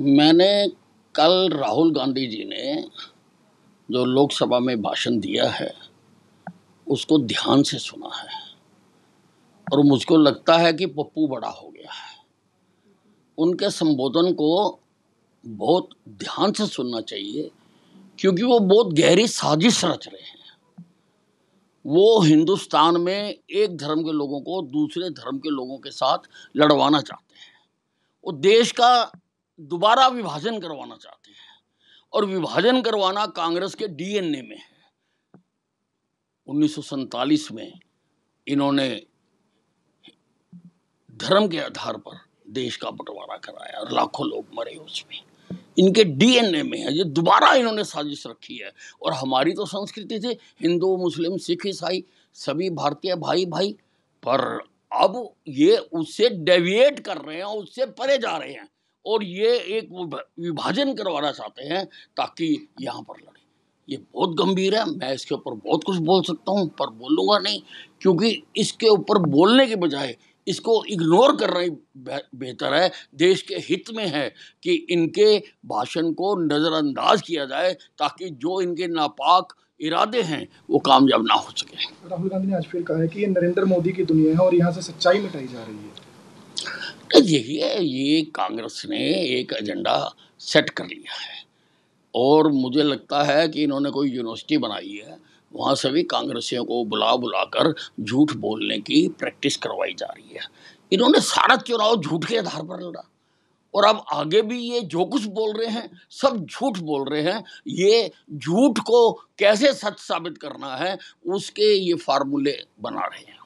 मैंने कल राहुल गांधी जी ने जो लोकसभा में भाषण दिया है उसको ध्यान से सुना है और मुझको लगता है कि पप्पू बड़ा हो गया है उनके संबोधन को बहुत ध्यान से सुनना चाहिए क्योंकि वो बहुत गहरी साजिश रच रहे हैं वो हिंदुस्तान में एक धर्म के लोगों को दूसरे धर्म के लोगों के साथ लड़वाना चाहते हैं वो देश का दोबारा विभाजन करवाना चाहते हैं और विभाजन करवाना कांग्रेस के डीएनए में है उन्नीस में इन्होंने धर्म के आधार पर देश का बंटवारा कराया और लाखों लोग मरे उसमें इनके डीएनए में है ये दोबारा इन्होंने साजिश रखी है और हमारी तो संस्कृति थी हिंदू मुस्लिम सिख ईसाई सभी भारतीय भाई भाई पर अब ये उससे डेविएट कर रहे हैं उससे परे जा रहे हैं और ये एक विभाजन करवाना चाहते हैं ताकि यहाँ पर लड़े ये बहुत गंभीर है मैं इसके ऊपर बहुत कुछ बोल सकता हूँ पर बोलूँगा नहीं क्योंकि इसके ऊपर बोलने के बजाय इसको इग्नोर करना ही बेहतर है देश के हित में है कि इनके भाषण को नज़रअंदाज किया जाए ताकि जो इनके नापाक इरादे हैं वो कामयाब ना हो सके राहुल गांधी ने आज फिर कहा है कि ये नरेंद्र मोदी की दुनिया है और यहाँ से सच्चाई मिटाई जा रही है तो यही है ये कांग्रेस ने एक एजेंडा सेट कर लिया है और मुझे लगता है कि इन्होंने कोई यूनिवर्सिटी बनाई है वहाँ सभी कांग्रेसियों को बुला बुला कर झूठ बोलने की प्रैक्टिस करवाई जा रही है इन्होंने सारा चुनाव झूठ के आधार पर लड़ा और अब आगे भी ये जो कुछ बोल रहे हैं सब झूठ बोल रहे हैं ये झूठ को कैसे सच साबित करना है उसके ये फार्मूले बना रहे हैं